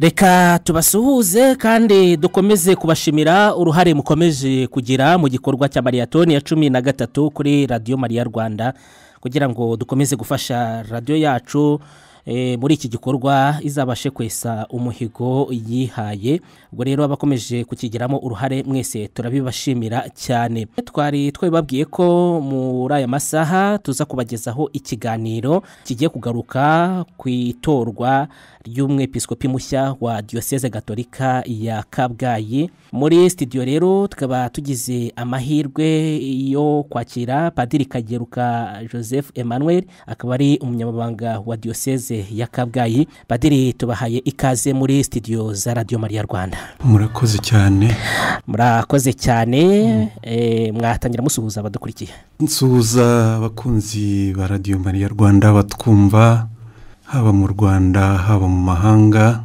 reka tubasuhuze kandi dukomeze kubashimira uruhare mukomeje kugira mu gikorwa cya mariyatoni ya cumi na gatatu kuri radiyo mariya rwanda kugira ngo dukomeze gufasha radiyo yacu e, muri iki gikorwa izabashe kwesa umuhigo yihaye ubwo rero abakomeje kukigiramo uruhare mwese turabibashimira cyane twari twababwiye ko muri aya masaha tuza kubagezaho ikiganiro kigiye kugaruka ku itorwa ry'umwepiskopi mushya wa diyoseze gatolika ya kabgayi muri studio rero tukaba tugize amahirwe yo kwakira padiri kageruka joseph emmanuel akaba ari umunyamabanga wa diyoseze ya kabgayi padiri tubahaye ikaze muri studio za radiyo mariya rwanda murakoze cyane murakoze cyane eh, mwatangira musuhuza abadukurikiye nsuhuza abakunzi ba radiyo mariya rwanda batwumva haba mu rwanda haba mu mahanga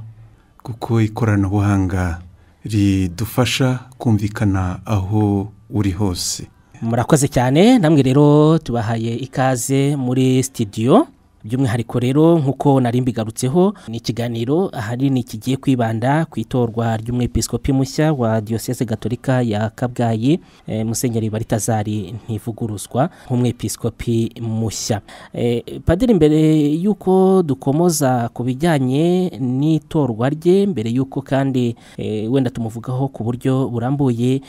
kuko ikoranabuhanga ridufasha kumvikana aho uri hose murakoze cyane namwe rero tubahaye ikaze muri sitidiyo by'umwihariko rero nk'uko nari mbigarutseho ni ikiganiro ahanini kigiye kwibanda ku itorwa ry'umwepiskopi mushya wa diyoseze gatolika ya kabgayi eh, musenyeri baritazari ntivuguruzwa nk'umwepiskopi mushya eh, padiri mbere y'uko dukomoza ku bijyanye n'itorwa rye mbere y'uko kandi eh, wenda tumuvugaho ku buryo burambuye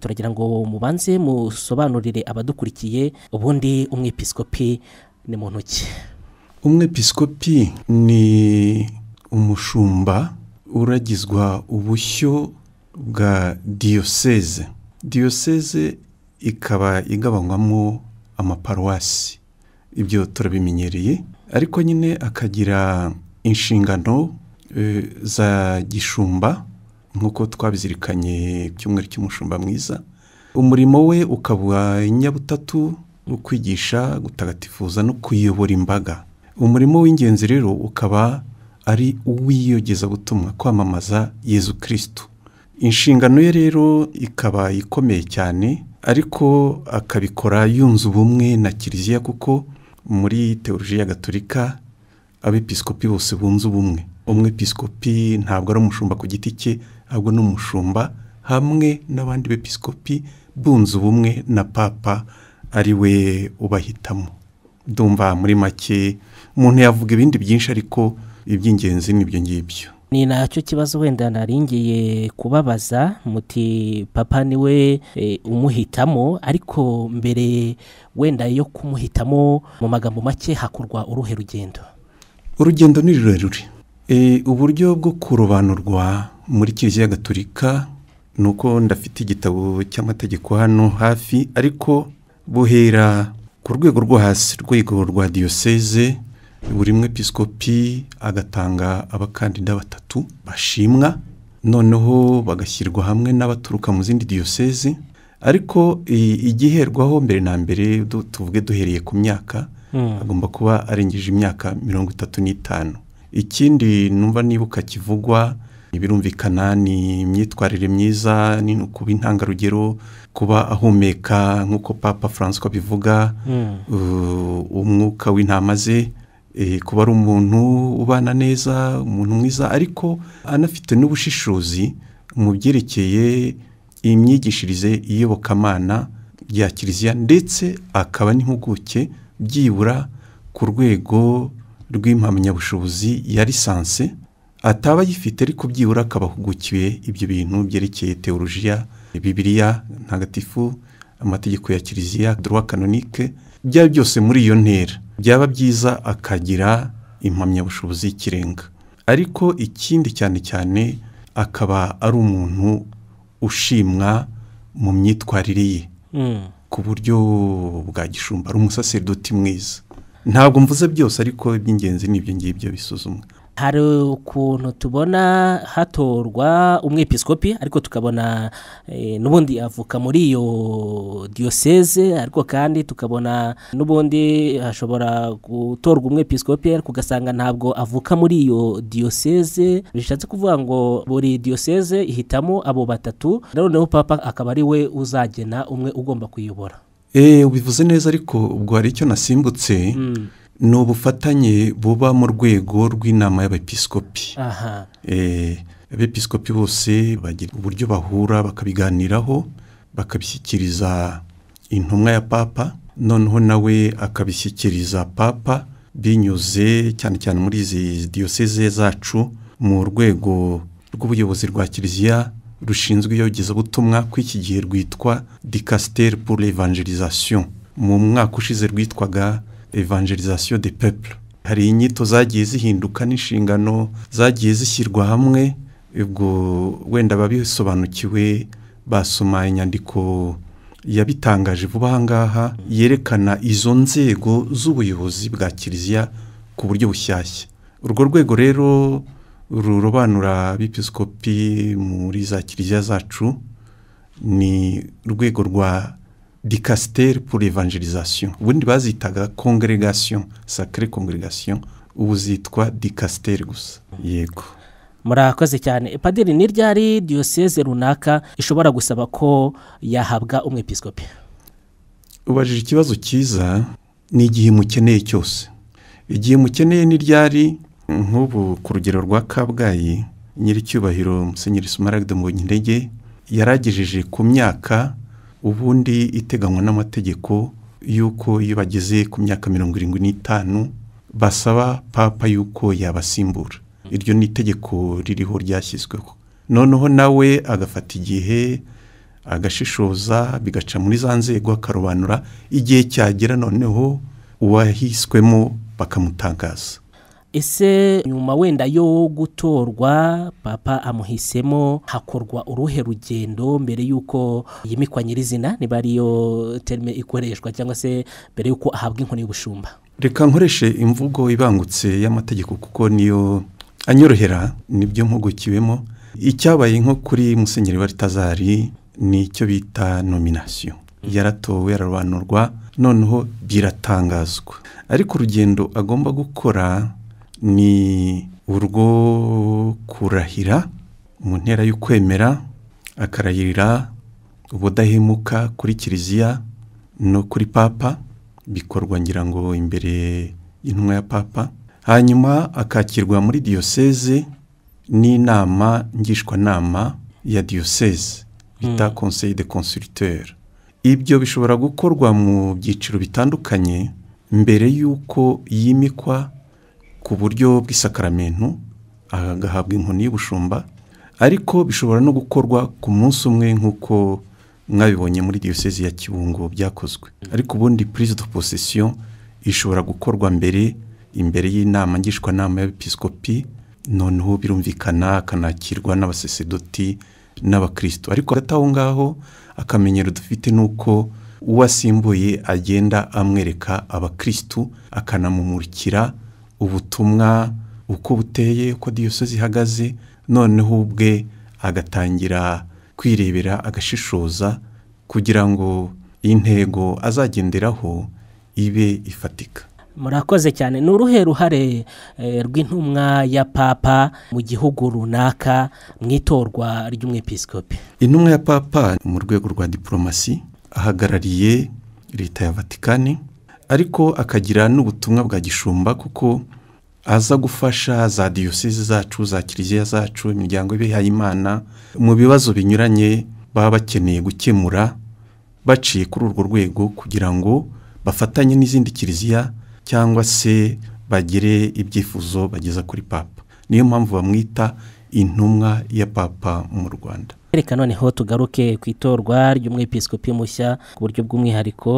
turagira ngo mubanze musobanurire abadukurikiye ubundi umwepiskopi ni mu ntoki umwepisikopi ni umushumba uragizwa ubushyo bwa diyoseze diyoseze ikaba igabanywamo amaparuwasi ibyo turabimenyereye ariko nyine akagira inshingano e, za gishumba nk'uko twabizirikanye icyumweru cy'umushumba mwiza umurimo we ukaba nyabutatu wo kwigisha gutagatifuza no kuyobora imbaga umurimo w'ingenzi rero ukaba ari uwiyogeza butumwa kwamamaza yezu kirisitu inshingano ye rero ikaba ikomeye cyane ariko akabikora yunze ubumwe na kiliziya kuko muri teolojiya gatolika abepiskopi bose bunze ubumwe umwepiskopi ntabwo ari umushumba ku giti cye ahubwo ni umushumba hamwe n'abandi bepiskopi bunze ubumwe na papa ari we ubahitamo ndumva muri make umuntu yavuga ibindi byinshi ariko iby'ingenzi n'ibyo ngibyo ni nacyo kibazo wenda naringiye kubabaza muti papa niwe e, umuhitamo ariko mbere wenda yo kumuhitamo mu magambo make hakurwa uruhe rugendo urugendo ni rurerure e, uburyo bwo kurobanurwa muri kiliziya gatolika ni uko ndafite igitabo cy'amategeko hano hafi ariko buhera ku rwego rwo hasi rwego rwa diyoseze buri mwepisikopi agatanga abakandida batatu bashimwa noneho bagashyirwa hamwe n'abaturuka mu zindi diyosezi ariko igiherwaho mbere na mbere tuvuge duhereye ku myaka hmm. agomba kuba arengeje imyaka mirongo itatu n'itanu ikindi numva nibuka kivugwa birumvikana ni imyitwarire myiza ni kuba intangarugero kuba ahumeka nk'uko papa francois abivuga hmm. umwuka w'intama ze Eh, kuba ari umuntu ubana neza umuntu mwiza ariko anafite n'ubushishozi mu byerekeye imyigishirize iyobokamana rya kiliziya ndetse akaba n'impuguke byibura ku rwego rw'impamyabushobozi ya lisansi ataba ayifite ariko byibura akaba ahugukiwe ibyo bintu byerekeye teolojiya bibiliya ntagatifu amategeko ya kiliziya duruwa kanonike byaba byose muri iyo ntera byaba byiza akagira impamyabushobozi y'ikirenga ariko ikindi cyane cyane akaba ari umuntu ushimwa mu myitwarire ye hmm. ku buryo bwa gishumba ari umusaseridoti mwiza ntabwo mvuze byose ariko iby'ingenzi nibyo ngibyo bisuzumwa hari ukuntu tubona hatorwa umwepiskopi ariko tukabona eh, n'ubundi avuka muri iyo diyoseze ariko kandi tukabona n'ubundi hashobora gutorwa umwepiskopi ariko ugasanga ntabwo avuka muri iyo diyoseze bishatse kuvuga ngo buri diyoseze ihitamo abo batatu noneho papa akaba ari we uzagena umwe ugomba kuyobora eh, ubivuze neza ariko ubwo hari icyo nasimbutse hmm. ni ubufatanye buba mu rwego rw'inama y'abepisikopi eh, abepisikopi bose bagira uburyo bahura bakabiganiraho bakabishyikiriza intumwa ya papa noneho nawe akabishyikiriza papa binyuze cyane cyane muri izi diyoseze zacu mu rwego rw'ubuyobozi rwa kiliziya rushinzwe iyogezabutumwa ko iki gihe rwitwa dikasiteri pure evangelizasiyo mu mwaka ushize rwitwaga evangelisation de peple hari inyito zagiye zihinduka n'inshingano zagiye zishyirwa hamwe ubwo wenda babisobanukiwe basoma inyandiko yabitangaje vuba aha yerekana izo nzego z'ubuyobozi bwa kiliziya ku buryo bushyashya urwo rwego rero rurobanura abepiskopi muri za kiliziya zacu ni urwego rwa dikasiteri puri evangerizasiyo ubundi bazitaga kongeregasiyo sakire kongeregasiyo ubu zitwa dikasiteri gusa yego murakoze cyane padiri ni ryari diyoseze runaka ishobora gusaba ko yahabwa umwepisikopi ubajije ikibazo cyiza ni igihe mukeneye cyose igihe mukeneye ni ryari nk'ubu ku rugero rwa kabgayi nyiricyubahiro musenyeri sumaragde mu ndege yaragejeje ku myaka ubundi iteganywa n'amategeko y'uko iyo bageze ku myaka mirongo irindwi n'itanu basaba papa y'uko yabasimbura iryo ni itegeko ririho ryashyizweho noneho nawe agafata igihe agashishoza bigaca muri za nzego akarobanura igihe cyagera noneho uwahiswemo bakamutangaza ese nyuma wenda yo gutorwa papa amuhisemo hakorwa uruhe rugendo mbere y'uko yimikwa nyirizina niba ariyo terime ikoreshwa cyangwa se mbere y'uko ahabwa inkoni y'ubushumba reka nkoreshe imvugo ibangutse y'amategeko kuko niyo anyorohera nibyo mpugukiwemo icyabaye nko kuri musenyeri wa ritazari nicyo bita nominasiyo yaratowe ararobanurwa noneho biratangazwa ariko urugendo agomba gukora ni urwo kurahira mu ntera y'ukwemera akarahirira ubudahemuka kuri kiliziya no kuri papa bikorwa ngira ngo imbere y'intumwa ya papa hanyuma akakirwa muri diyoseze n'inama ngishwanama ya diyoseze bita hmm. conseil de consuliteri ibyo bishobora gukorwa mu byiciro bitandukanye mbere y'uko yimikwa ku buryo bw'isakaramentu agahabwa inkoni y'ubushumba ariko bishobora no gukorwa ku munsi umwe nk'uko mwabibonye muri diyosezi ya kibungo byakozwe ariko ubundi purize do posesiyo ishobora gukorwa mbere imbere y'inama ngishwanama y'abepisikopi noneho birumvikana akanakirwa n'abasesedoti n'abakristo ariko hagati aho ngaho akamenyero dufite ni uko uwo agenda amwereka abakristo akanamumurikira ubutumwa uko buteye uko diyosozi ihagaze noneho ubwe agatangira kwirebera agashishoza kugira ngo intego azagenderaho ibe ifatika murakoze cyane ni uruhe ruhare eh, rw'intumwa ya papa mu gihugu runaka mu itorwa ry'umwepisikopi intumwa ya papa mu rwego rwa diporomasi ahagarariye leta ya vatikani ariko akagira n'ubutumwa bwa gishumba kuko aza gufasha za diyosezi zacu za kiliziya zacu imiryango y'ibihayimana mu bibazo binyuranye baba bakeneye gukemura baciye kuri urwo rwego kugira ngo bafatanye n'izindi kiliziya cyangwa se bagire ibyifuzo bageza kuri papa niyo mpamvu bamwita intumwa ya papa mu rwanda reka noneho tugaruke ku itorwa ry'umwepisikopi mushya ku buryo bw'umwihariko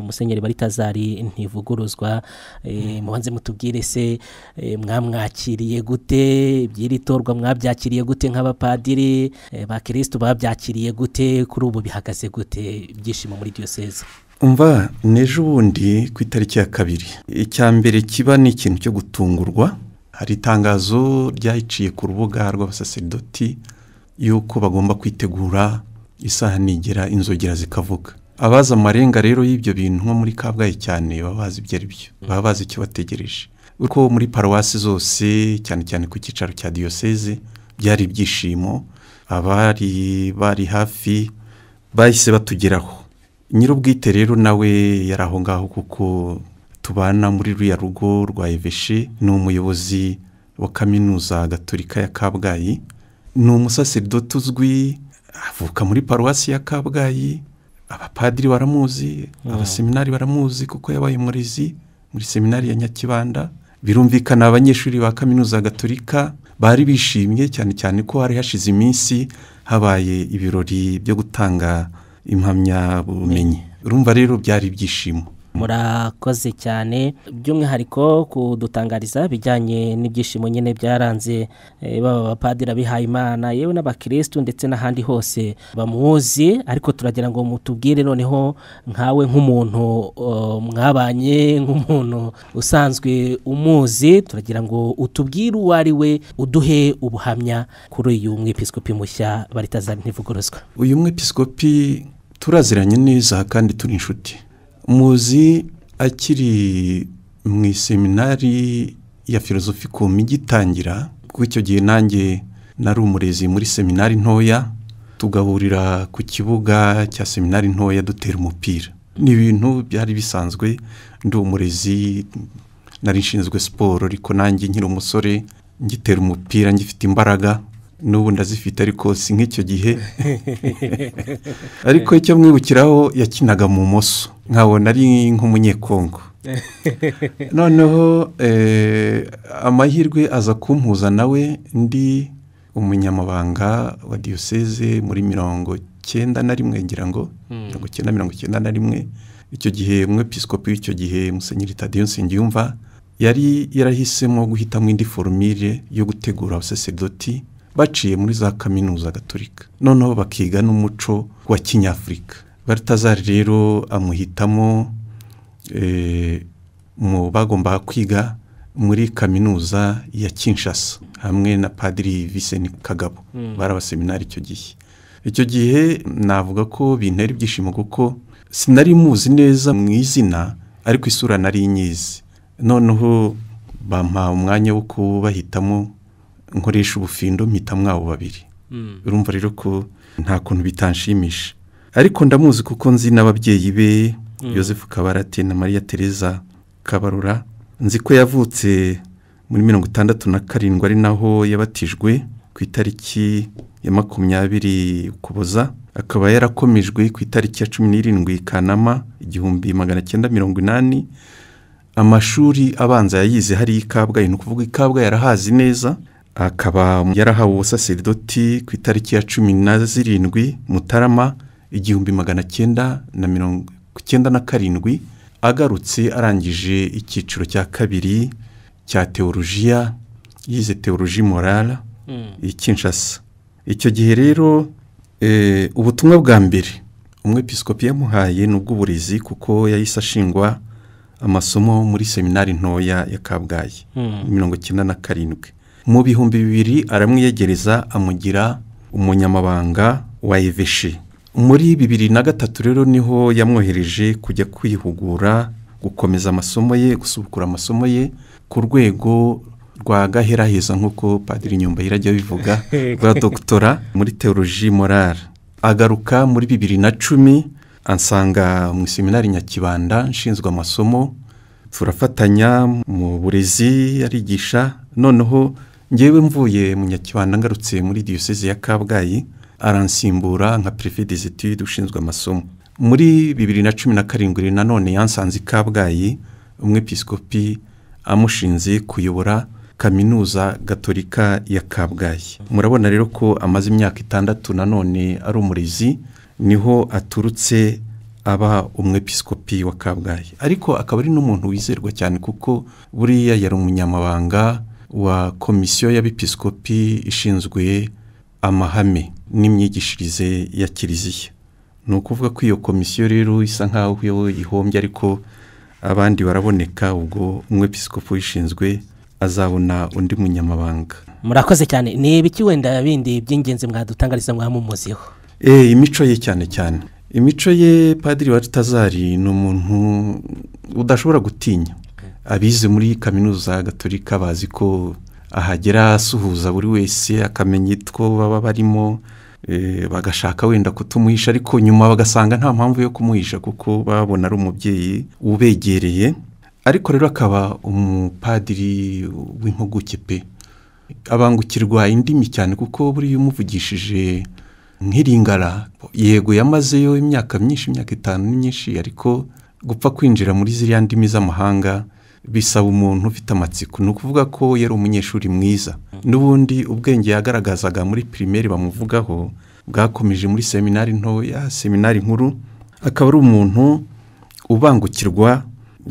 umusenyeri baritazari ntivuguruzwa eh, mubanze mutubwire se eh, mwamwakiriye gute iby'iri torwa mwabyakiriye gute nk'abapadiri eh, ba kirisitu babyakiriye gute kuri ubu bihagaze gute ibyishimo muri diyoseze umva n'ejo ubundi ku itariki ya kabiri icya mbere kiba ni ikintu cyo gutungurwa hari itangazo ryahiciye ku rubuga rw'abasaseridoti y'uko bagomba kwitegura isaha nigera inzogera zikavuga abazi amarenga rero y'ibyo bintu nko muri kabgayi cyane baba bazi ibyo ari byo baba bazi icyo bategereje kuko muri paruwasi zose cyane cyane ku cyicaro cya diyoseze byari ibyishimo abari bari hafi bahise batugeraho nyir'ubwite rero nawe yari aho ngaho kuko tubana muri ruriya rugo rwa eveshe ni umuyobozi wa kaminuza Gatolika ya kabgayi ni umusaserdoti uzwi avuka muri paruwasi ya kabgayi abapadiri baramuzi hmm. abaseminari baramuzi kuko yabaye umurezi muri seminari ya nyakibanda birumvikana abanyeshuri ba kaminuza Gatolika bari bishimye cyane cyane ko hari hashize iminsi habaye ibirori byo gutanga impamyabumenyi urumva rero byari ibyishimo murakoze cyane by'umwihariko kudutangariza bijyanye n'ibyishimo nyine byaranze eh, baba abapadiri bihaye imana yewe n'abakirisitu ndetse n'ahandi hose bamuzi ariko turagira ngo mutubwire noneho nkawe nk'umuntu mwabanye nk'umuntu usanzwe umuzi turagira ngo utubwire uwo ari we uduhe ubuhamya kuri uyu mwepisikopi mushya baritazana ntivuguruzwa uyu mwepisikopi turaziranye neza kandi turi inshuti muzi akiri mu iseminari ya filozofi komi igitangira kuko icyo gihe nanjye nari umurezi muri seminari ntoya tugahurira ku kibuga cya seminari ntoya dutera umupira ni ibintu byari bisanzwe ndi umurezi nari nshinzwe siporo ariko nanjye nkiri umusore ngitera umupira ngifite imbaraga n'ubu ndazifite ariko si nk'icyo gihe ariko icyo mwibukiraho yakinaga mu moso nkabona ari nk'umunyekongo noneho eh, amahirwe aza kumpuza nawe ndi umunyamabanga wa diyoseze muri mirongo cyenda na rimwe ngira ngo hmm. mirongo cyenda mirongo icyenda na rimwe icyo gihe umwepisikopi w'icyo gihe musenyeri tadiyo nsengiyumva yari yarahisemo guhitamo indi forumire yo gutegura abasaseridoti baciye muri za kaminuza Gatolika. noneho bakiga n'umuco wa kinyafurika baritazari rero amuhitamo eh, mu bagomba kwiga muri kaminuza ya kinshasa hamwe na padiri viseni kagabo hmm. barabaseminari icyo gihe icyo gihe navuga ko bintera ibyishimo kuko sinari muzi neza mu izina ariko isura nari nyizi noneho bampa umwanya wo kubahitamo nkoresha ubufindo mpita mwabo babiri hmm. urumva rero ko nta kuntu bitanshimisha ariko ndamuzi kuko nzi n'ababyeyi be mm. yosefu kabarate na mariya tereza kabarura nzi ko yavutse muri mirongo itandatu na karindwi ari naho yabatijwe ku itariki ya makumyabiri ukuboza akaba yarakomejwe ku itariki ya cumi n'irindwi kanama igihumbi magana cyenda mirongo inani amashuri abanza yayize hari kabgayi ni ukuvuga ikabwayi yarahazi neza akaba yarahawe ubusaseridoti ku itariki ya cumi na zirindwi mutarama igihumbi magana cyenda na mirongo icyenda na karindwi agarutse arangije icyiciro cya kabiri cya teolojiya yize teoloji morara hmm. Kinshasa icyo gihe rero eh, ubutumwa bwa mbere umwepisikopi yamuhaye ni ubw'uburezi kuko yahise ashingwa amasomo muri seminari ntoya ya kabgayi hmm. mirongo icyenda na karindwi mu bihumbi bibiri aramwiyegereza amugira umunyamabanga wa eveshe muri bibiri na gatatu rero niho yamwohereje kujya kwihugura gukomeza amasomo ye gusukura amasomo ye ku rwego rwa gaheraheza nk'uko padiri nyumbayira ajya bivuga rwa dogitora muri teoroji morale agaruka muri bibiri na cumi ansanga mu iseminari nyakibanda nshinzwe amasomo turafatanya mu burezi arigisha noneho ngewe mvuye mu nyakibanda ngarutse muri diyoseze ya kabgayi aransimbura nka perefidizitide ushinzwe amasomo muri bibiri na cumi na karindwi nanone yansanze i kabgayi umwepisikopi amushinze kuyobora kaminuza gatolika ya kabgayi murabona rero ko amaze imyaka itandatu nanone ari umurezi niho aturutse aba umwepisikopi wa kabgayi ariko akaba ari n'umuntu wizerwa cyane kuko buriya yari umunyamabanga wa komisiyo y'abepisikopi ishinzwe amahame n'imyigishirize ya kiliziya ni ukuvuga ko iyo komisiyo rero isa nk'aho ihombye ariko abandi baraboneka ubwo umwepisikopo wishinzwe azabona undi munyamabanga murakoze cyane ni ibiki wenda bindi by'ingenzi mwadutangariza mwamumuziho eee eh, imico ye cyane cyane imico ye padiri watazari ni umuntu udashobora gutinya abize muri kaminuza gatolika bazi ko ahagera asuhuza buri wese akamenya itwo baba barimo eh, bagashaka wenda kutumuhisha ariko nyuma bagasanga nta mpamvu yo kumuhisha kuko babona ari umubyeyi ubegereye ariko rero akaba umupadiri w'impuguke pe abangukirwa indimi cyane kuko buriya umuvugishije nk'iringara yego yamazeyo imyaka myinshi imyaka itanu myinshi ariko gupfa kwinjira muri ziriya ndimi z'amahanga bisaba umuntu ufite amatsiko ni ukuvuga ko yari umunyeshuri mwiza mm. n'ubundi ubwenge yagaragazaga muri pirimeri bamuvugaho bwakomeje muri seminari ntoya seminari nkuru akaba ari umuntu ubangukirwa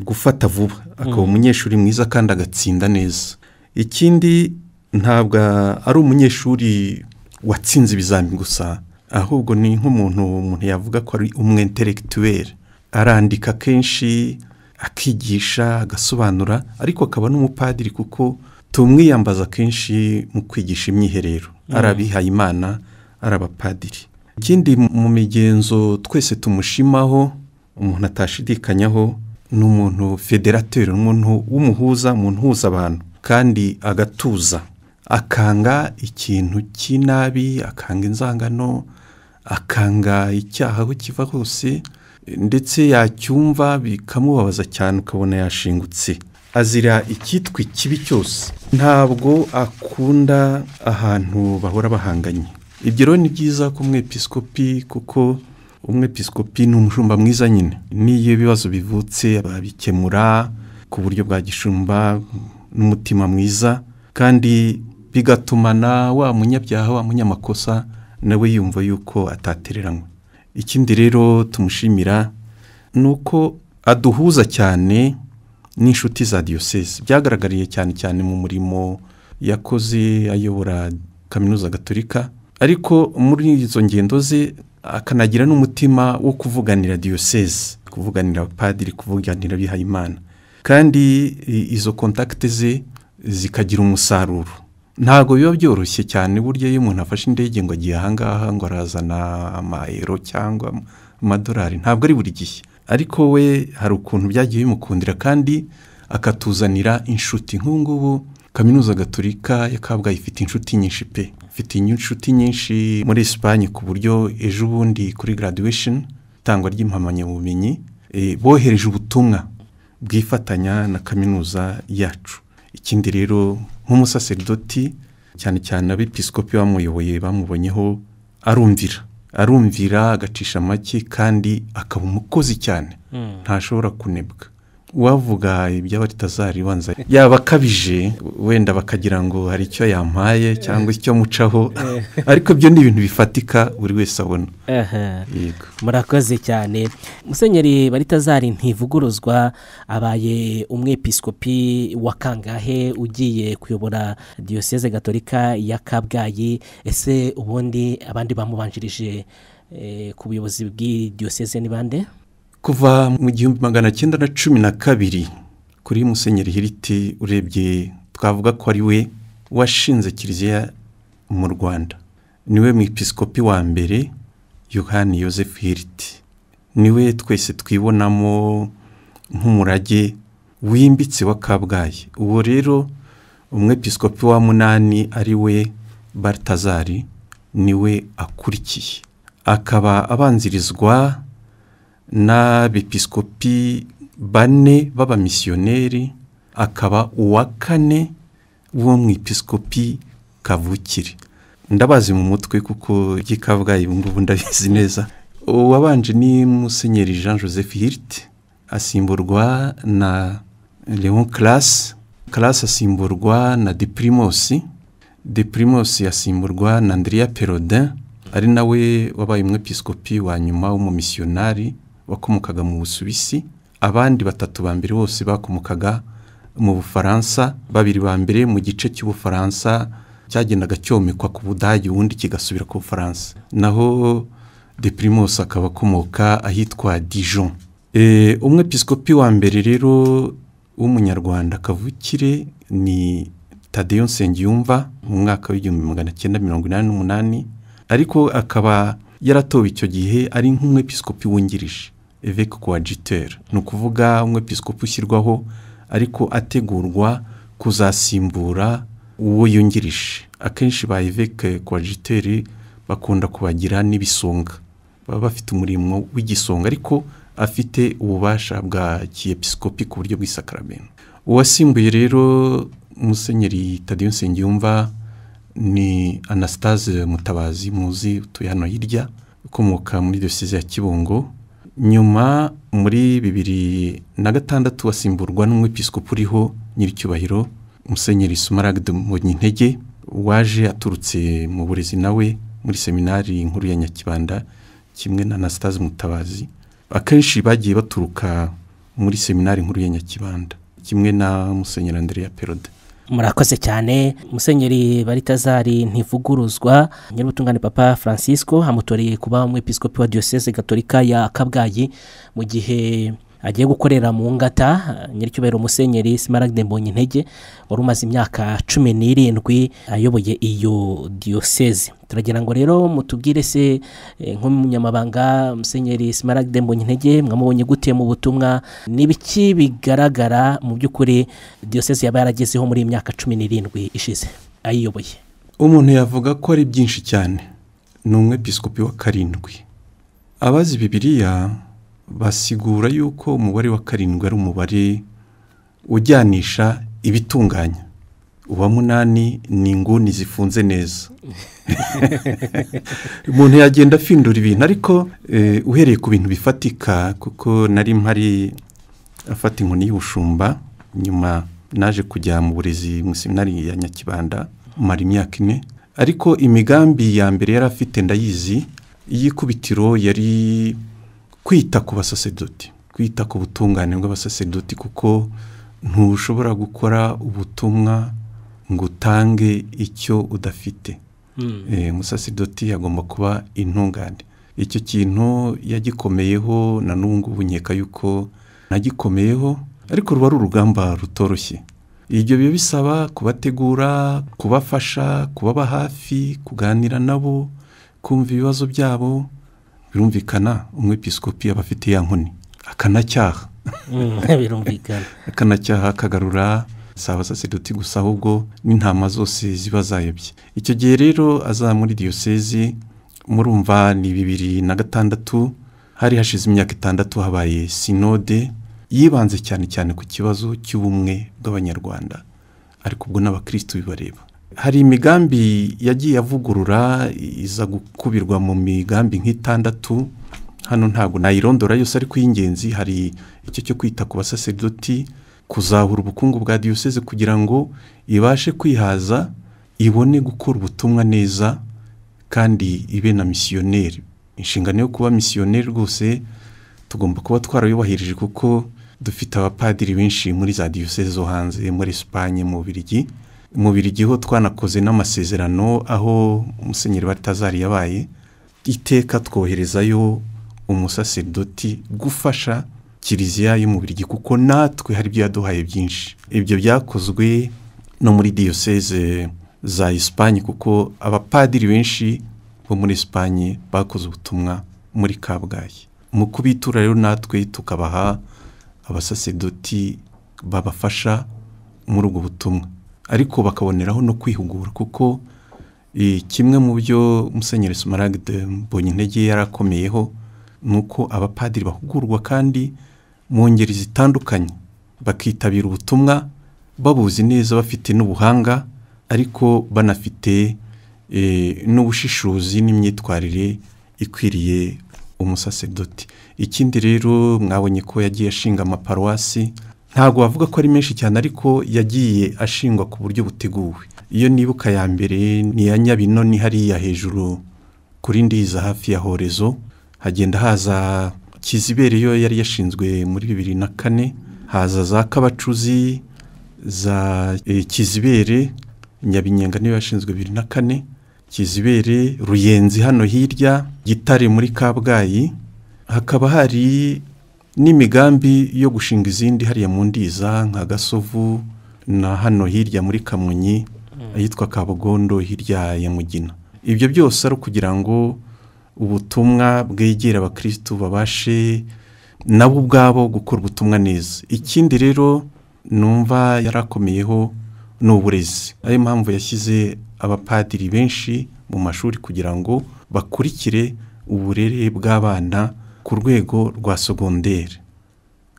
gufata vuba akaba mm. umunyeshuri mwiza kandi agatsinda neza ikindi ntabwo ari umunyeshuri watsinze ibizamini gusa ahubwo ni nk'umuntu umuntu yavuga ko ari umwe interegituweri arandika kenshi akigisha agasobanura ariko akaba n'umupadiri kuko tumwiyambaza kenshi mu kwigisha imyiherero mm. ari abihaye imana ari ikindi mu migenzo twese tumushimaho umuntu atashidikanyaho ni umuntu federateri umuntu w'umuhuza umuntu uhuza abantu kandi agatuza akanga ikintu cy'inabi akanga inzangano akanga icyaha aho kiva hose ndetse yacyumva bikamubabaza cyane ukabona yashingutse azira icyitwa ikibi cyose ntabwo akunda ahantu bahora bahanganye ibyo rero ni byiza ku mwepisikopi kuko umwepisikopi ni umushumba mwiza nyine n'iyo ibibazo bivutse babikemura ku buryo bwa gishumba n'umutima mwiza kandi bigatumana wa munyabyaha wa munyamakosa nawe yumva yuko atatereranywe ikindi rero tumushimira ni uko aduhuza cyane n'inshuti za diyosezi byagaragariye cyane cyane mu murimo yakoze ayobora kaminuza gaturika ariko muri izo ngendo ze akanagira n'umutima wo kuvuganira diyosezi kuvuganira padiri kuvuganira bihayimana kandi izo kontakite ze zikagira umusaruro ntabwo biba byoroshye cyane burya iyo umuntu afashe indege ngo agiye ahangaha ngo arazana amayero cyangwa amadolari ntabwo ari buri gihe ariko we hari ukuntu byagiye bimukundira kandi akatuzanira inshuti nk'ubu ngubu kaminuza gatolika ya kabgayi ifite inshuti nyinshi pe ifite inshuti nyinshi muri esipanye ku buryo ejo ubundi kuri garadiwesheni itangwa ry'impamanyabumenyi eh, bohereje ubutumwa bwifatanya na kaminuza yacu ikindi rero nk'umusaseridoti cyane cyane ab'episikopi bamuyoboye bamubonyeho arumvira arumvira agacisha make kandi akaba umukozi cyane hmm. ntashobora kunebwa uwavuga ibyaba ritazari wanza yaba akabije wenda bakagira ngo hari icyo yampaye cyangwa eh. icyo mucaho eh. ariko byo ni ibintu bifatika buri wese abona murakoze cyane musenyeri baritazari ntivuguruzwa abaye umwepisikopi wa kangahe ugiye kuyobora diyoseze gatolika ya kabgayi ese ubundi abandi bamubanjirije eh, ku buyobozi bw'iyi diyoseze ni bande kuva mu gihumbi magana cyenda na cumi na kabiri kuri musenyeri hiriti urebye twavuga ko ari we washinze kiliziya mu rwanda niwe mu wa mbere yohani Yosefu hiriti niwe twese twibonamo nk'umurage wimbitse wa kabgayi uwo rero umwepisikopi wa munani ari we baritazari niwe akurikiye akaba abanzirizwa n'abepisikopi bane b'abamisiyoneri akaba uwa kane wo mu episikopi kavukire ndabazi mu mutwe kuko ry'ikabwayi ubu ngubu ndabizi neza uwabanje ni musenyeri jean joseph hirite asimburwa na leon Class, Class asimburwa na dipirimosi dipirimosi asimburwa na andrea perodin ari nawe wabaye umwepisikopi wa nyuma w'umumisiyonari wakomokaga mu busuwisi abandi batatu ba mbere bose bakomokaga mu bufaransa babiri ba mbere mu gice cy'ubufaransa cyagendaga cyomekwa ku budage ubundi kigasubira ku bufaransa naho de primus akaba akomoka ahitwa dijon eh, umwe pisikopi wa mbere rero w'umunyarwanda kavukire ni tadeyo nsengiyumva mu mwaka w'igihumbi magana cyenda mirongo inani n'umunani ariko akaba yaratowe icyo gihe ari nk'umwepisikopi wungirije eveke kuwaditeri ni ukuvuga umwepisikopi ushyirwaho ariko ategurwa kuzasimbura uwo yungirije akenshi ba eveke kuwaditeri bakunda kubagira n'ibisonga baba bafite umurimo w'igisonga ariko afite ububasha bwa kiyepisikopi ku buryo bw'isakaramento uwasimbuye rero musenyeri tadiyo nsengiyumva ni Anastase mutabazi muzi utuye hano hirya ukomoka muri dosize ya kibungo nyuma muri bibiri na gatandatu wasimburwa n'umwepisikopi uriho nyiricyubahiro musenyeri sumaragde mu waje aturutse mu burezi nawe muri seminari nkuru ya nyakibanda kimwe na anasitazi mutabazi akenshi bagiye baturuka muri seminari nkuru ya nyakibanda kimwe na musenyeri andereya perode murakoze cyane musenyeri baritazari ntivuguruzwa nyir'ubutungane papa francisco hamutoreye kuba umwepiskopi wa diyoseze gatolika ya kabgayi mu gihe agiye gukorera mu ngata nyiricyubahiro musenyeri simaragide mbonye intege wari umaze imyaka cumi n'irindwi ayoboye iyo diyosezi turagira ngo rero mutubwire se eh, nk'umunyamabanga musenyeri simaragide mbonye intege mwamubonye gute mu butumwa ni bigaragara mu by'ukuri diyosezi yaba yaragezeho muri iyi myaka cumi n'irindwi ishize ayiyoboye umuntu yavuga ko ari byinshi cyane ni umwepisikopi wa karindwi abazi bibiriya basigura yuko umubare wa karindwi ari umubare ujyanisha ibitunganya uwa munani ni inguni zifunze neza umuntu yagenda afindura ibintu ariko eh, uhereye ku bintu bifatika kuko nari mpari afata inkoni y'ubushumba nyuma naje kujya mu burezi mu seminari ya nyakibanda umara imyaka ine ariko imigambi ya mbere yari afite ndayizi y'ikubitiro yari kwita ku basaseduti kwita ku butungane bw'abasaseduti kuko ntushobora gukora ubutumwa ngo utange icyo udafite umusaseduti hmm. eh, agomba kuba intungane icyo kintu yagikomeyeho na n'ubu ngubu nkeka yuko nagikomeyeho ariko ruba ari urugamba rutoroshye ibyo biba bisaba kubategura kubafasha kubaba hafi kuganira nabo kumva ibibazo byabo birumvikana umwepiskopi aba afite ya nkoni akanacyaha mm, akanacyaha akagarura si abasaseridoti gusa ahubwo n'intama zose ziba zayobye icyo gihe rero aza muri diyosezi murumva ni bibiri na gatandatu hari hashize imyaka itandatu habaye sinode yibanze cyane cyane ku kibazo cy'ubumwe bw'abanyarwanda ariko ubwo n'abakirisitu bibareba hari imigambi yagiye avugurura iza gukubirwa mu migambi nk'itandatu hano ntabwo nayirondora yose ariko y'ingenzi hari icyo cyo kwita ku basaseridoti kuzahura ubukungu bwa diyoseze kugira ngo ibashe kwihaza ibone gukora ubutumwa neza kandi ibe na misiyoneri inshingano yo kuba misiyoneri rwose tugomba kuba twarayubahirije kuko dufite abapadiri benshi muri za diyoseze zo hanze muri esipanye mu birigi umubiri igihe twanakoze n'amasezerano aho musenyeri batazari yabaye iteka twoherezayo umusaseridoti gufasha kiliziya y'umubiri kuko natwe hari ibyo yaduhaye byinshi ibyo byakozwe no muri diyoseze za esipanye kuko abapadiri benshi bo muri esipanye bakoze ubutumwa muri kabgayi mu kubitura rero natwe tukabaha abasaseridoti babafasha muri ubwo butumwa ariko bakaboneraho no kwihugura kuko eh, kimwe mu byo musenyeri sumaragide eh, mbonye intege yari akomeyeho ni uko abapadiri bahugurwa kandi mu ngeri zitandukanye bakitabira ubutumwa babuzi neza bafite n'ubuhanga ariko banafite eh, n'ubushishozi n'imyitwarire ikwiriye umusasedoti ikindi rero mwabonye ko yagiye ashinga amaparuwasi ntabwo bavuga ko ari menshi cyane ariko yagiye ashingwa ku buryo buteguwe iyo nibuka ya mbere ni iya nyabino ni hariya hejuru kuri ndiza hafi ya horezo hagenda haza kizibere yo yari yashinzwe muri bibiri na kane haza za kabacuzi za eh, kizibere nyabinyenga niyo yashinzwe bibiri na kane kizibere ruyenzi hano hirya gitare muri kabgayi hakaba hari n'imigambi yo gushinga izindi hariya mu ndiza nka gasovu na hano hirya muri kamonyi mm. ahitwa kabugondo hirya ya mugina ibyo byose ari ukugira ngo ubutumwa bwegera abakirisitu babashe nabo ubwabo gukora ubutumwa neza ikindi rero numva yarakomeyeho ni uburezi ariyo mpamvu yashyize abapadiri benshi mu mashuri kugira ngo bakurikire uburere bw'abana ku rwego rwa Sogondere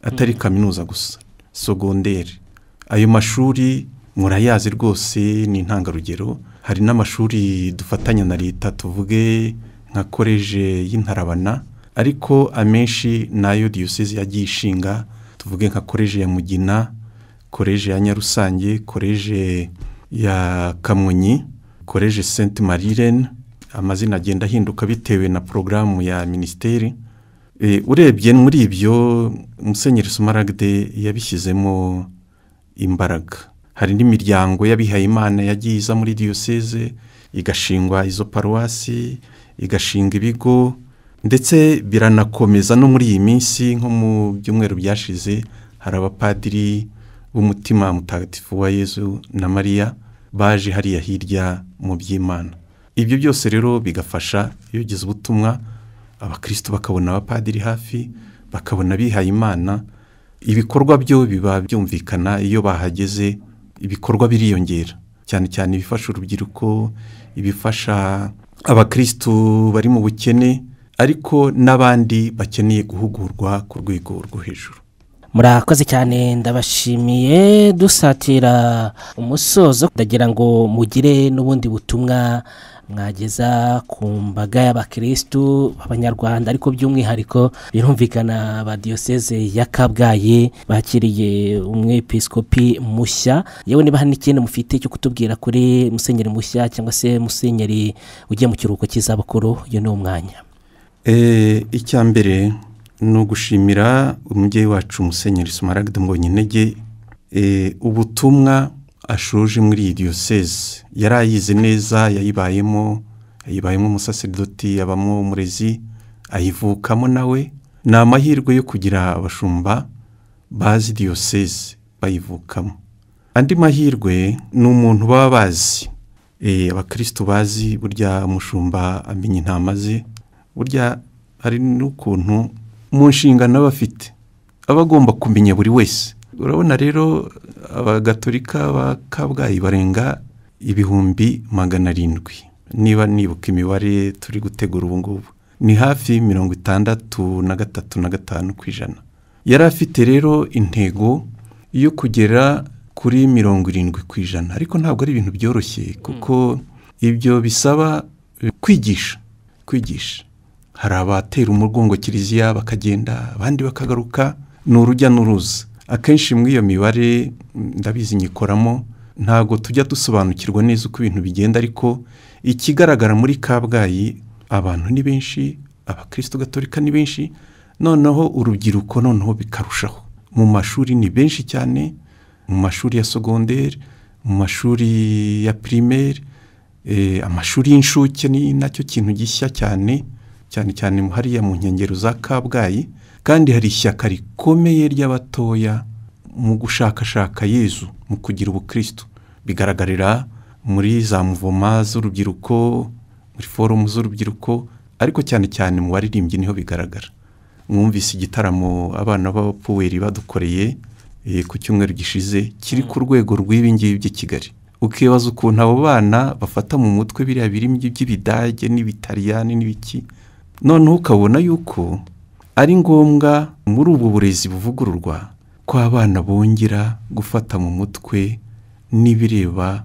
atari hmm. kaminuza gusa Sogondere. ayo mashuri murayazi rwose ni intangarugero hari n'amashuri dufatanya na leta tuvuge nka koleje y'intarabana ariko amenshi nayo diyosezi yagiye ishinga tuvuge nka koleje ya mugina koleje ya nyarusange koleje ya kamonyi koleje senti marirene amazina agenda ahinduka bitewe na porogaramu ya minisiteri urebye muri ibyo musenyeri sumaragde yabishyizemo imbaraga hari n'imiryango y'abihayimana yagiye iza muri diyoseze igashingwa izo paruwasi igashinga ibigo ndetse biranakomeza no muri iyi minsi nko mu byumweru byashize hari abapadiri b'umutima mutagatifu wa yezu na mariya baje hariya hirya mu by'imana ibyo byose rero bigafasha iyo ugize ubutumwa abakristo bakabona abapadiri hafi bakabona abihaye imana ibikorwa byo biba byumvikana iyo bahageze ibikorwa biriyongera cyane cyane ibifasha urubyiruko ibifasha abakristo bari mu bukene ariko n'abandi bakeneye guhugurwa ku rwego rwo hejuru murakoze cyane ndabashimiye dusatira umusozo ndagira ngo mugire n'ubundi butumwa mwageza ku mbaga y'abakirisitu b'abanyarwanda ariko by'umwihariko birumvikana ba diyoseze ya kabgayi bakiriye umwepiskopi mushya yewe niba hari n'ikindi mufite cyo kutubwira kuri musenyeri mushya cyangwa se musenyeri ugiye mu kiruhuko cy'izabukuru uyu ni umwanya eh, icya mbere ni ugushimira umubyeyi wacu musenyeri sumaragide mbonyintege eh, ubutumwa ashoje muri iyi diyoseze yari ayize neza yayibayemo yayibayemo umusaseridoti yabamo umurezi ayivukamo nawe ni amahirwe yo kugira abashumba bazi diyosezi bayivukamo andi mahirwe ni umuntu baba bazi eh, abakirisitu bazi burya umushumba amenya intama ze burya hari n'ukuntu mu nshingano bafite aba agomba kumenya buri wese urabona rero abagatolika ba kabgayi barenga ibihumbi magana arindwi niba nibuka imibare turi gutegura ubu ngubu ni hafi mirongo itandatu na gatatu na gatanu ku ijana yari afite rero intego yo kugera kuri mirongo irindwi ku ijana ariko ntabwo ari ibintu byoroshye kuko ibyo bisaba kwigisha kwigisha hari abatera umugongo kiliziya bakagenda abandi bakagaruka ni urujya n'uruza akenshi muri iyo mibare mm, ndabizi nyikoramo ntabwo tujya dusobanukirwa neza uko ibintu bigenda ariko ikigaragara muri kabgayi abantu ni benshi abakristo Gatolika ni benshi noneho urubyiruko noneho bikarushaho mu mashuri ni benshi cyane mu mashuri ya sogonderi mu mashuri ya pirimeri eh, amashuri y'inshuke ni nacyo kintu gishya cyane cyane cyane hariya mu nkengero za kabgayi kandi hari ishyaka rikomeye ry'abatoya mu gushakashaka yezu mu kugira ubukristo bigaragarira muri za muvoma z'urubyiruko muri forumu z'urubyiruko ariko cyane cyane mu baririmbyi niho bigaragara mwumvise igitaramo abana b'abapuweri badukoreye eh, ku cyumweru gishize kiri ku rwego rw'ibi ngibi by'i kigali ukibaza ukuntu abo bana bafata mu mutwe biriya birimbi by'ibidage n'ibitariyani n'ibiki noneho ukabona yuko ari ngombwa muri ubu burezi buvugururwa ko abana bongera gufata mu mutwe n'ibireba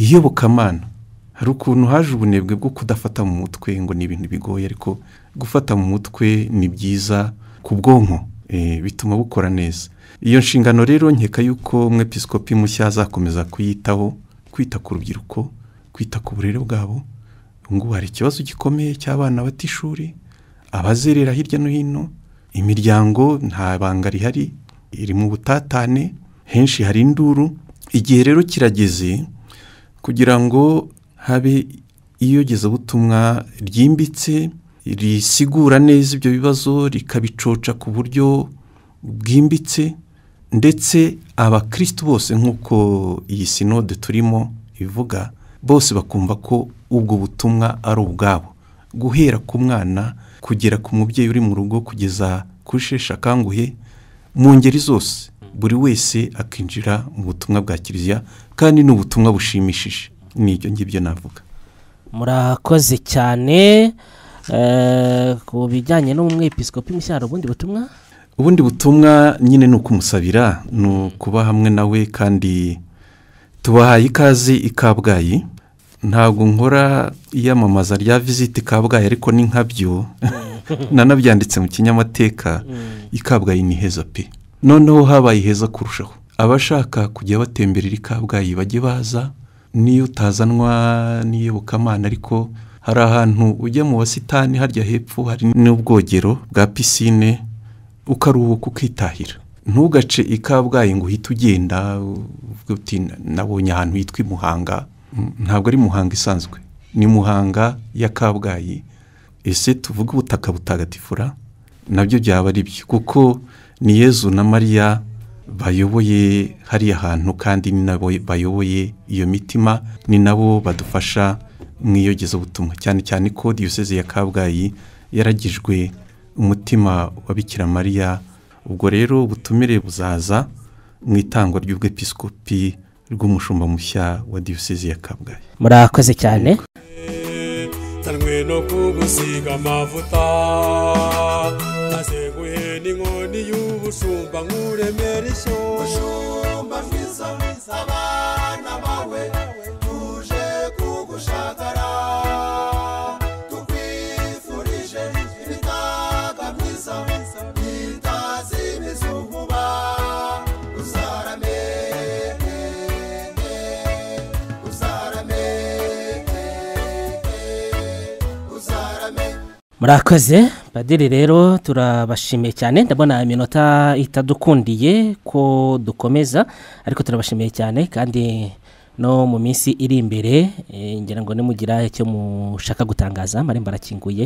iyobokamana hari ukuntu haje ubunebwe bwo kudafata mu mutwe ngo ni ibintu bigoye ariko gufata mu mutwe ni byiza ku bwonko eh, bituma bukora neza iyo nshingano rero nkeka yuko umwepisikopi mushya azakomeza kuyitaho kwita ku rubyiruko kwita ku burere bwabo ngubu hari ikibazo gikomeye cy'abana bata ishuri abazerera hirya no hino imiryango nta banga rihari iri mu butatane henshi hari induru igihe rero kirageze kugira ngo habe iyogezabutumwa ryimbitse risigura neza ibyo bibazo rikabicoca ku buryo bwimbitse ndetse abakirisitu bose nk'uko iyi sinode turimo ivuga bose bakumva ko ubwo butumwa ari ubwabo guhera ku mwana kugera ku mubyeyi uri mu rugo kugeza kuri sheshe akanguhe mu ngeri zose buri wese akinjira mu butumwa bwa kiliziya kandi ni ubutumwa bushimishije ni ibyo ngibyo navuga murakoze cyane eh, ku bijyanye n'umwepisikopi mushya hari ubundi butumwa ubundi butumwa nyine ni ukumusabira ni ukuba hamwe nawe kandi tubahaye ikaze i kabgayi ntabwo nkora iyamamaza rya visiti kabgayi ariko ni nkabyo mm. nanabyanditse mu kinyamateka ikabgayi mm. kabgayi ni heza pe noneho habaye heza kurushaho abashaka kujya batemberera ikabgayi kabgayi bajye baza niyo utazanwa n'iyobokamana ariko hari ahantu ujya mu busitani harya hepfo hari n'ubwogero bwa pisine ukaruhuka ukitahira ntugace i kabgayi ngo uhite ugenda nabonye ahantu hitwa i muhanga ntabwo ari muhanga isanzwe ni muhanga ya kabgayi ese tuvuge ubutaka butagatifura nabyo byaba ari byo kuko ni yezu na mariya bayoboye hariya hantu kandi ni nabo bayoboye iyo mitima ni nabo badufasha mu iyogezabutumwa cyane cyane ko diyoseze ya kabgayi yaragijwe umutima wa bikira mariya ubwo rero ubutumire buzaza mu itangwa ry'ubwepisikopi rw'umushumba mushya wa diyosezi ya kabgayi murakoze cyane nsanzwe no kugusiga amavuta azenguhe n'inkoni y'ubushumba nk'uremera ishyo murakoze padiri rero turabashimiye cyane ndabona iminota itadukundiye ko dukomeza ariko turabashimiye cyane kandi no mu minsi iri imbere eh, ngira ngo nimugira icyo mushaka gutangaza marembo arakinguye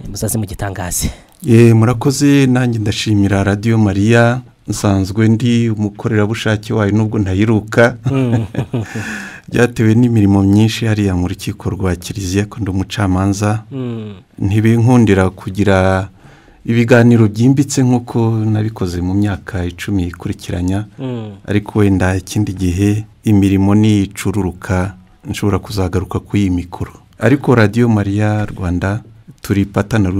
eh, muzaze mu mugitangaze eh, murakoze nanjye ndashimira radiyo mariya nsanzwe ndi umukorerabushake wayo nubwo ntayiruka mm. byatewe n'imirimo myinshi hariya mu rukiko rwa kiliziya ko ndi umucamanza mm. ntibinkundira kugira ibiganiro byimbitse nk'uko nabikoze mu myaka icumi ikurikiranya mm. ariko wenda ikindi gihe imirimo niyicururuka nshobora kuzagaruka kuri iyi mikoro ariko radiyo mariya rwanda turi patana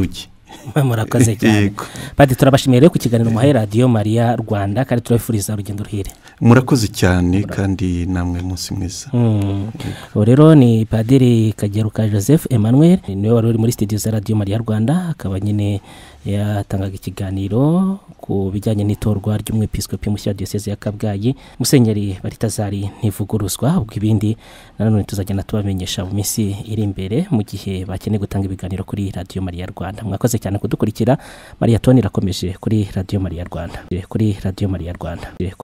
murakoze cyane badi turabashimiye rero ku kiganiro muhaye radiyo mariya rwanda kandi turabifuriza urugendo ruhire murakoze cyane kandi namwe munsi mwiza mm. ubu rero ni padiri kageruka joseph emmanuel niwe wari uri muri sitidiyo za radiyo mariya rwanda akaba nyine yatangaga ikiganiro ku bijyanye n'itorwa ry'umwepisikopi mushya wa diyoseze ya kabgayi musenyeri baritazari ntivuguruzwa ubwo ibindi nanone tuzagenda tubamenyesha mu minsi iri imbere mu gihe bakeneye gutanga ibiganiro kuri radiyo mariya rwanda mwakoze cyane kudukurikira mariya toni irakomeje kuri radiyo mariya rwanda kuri radiyo mariya rwanda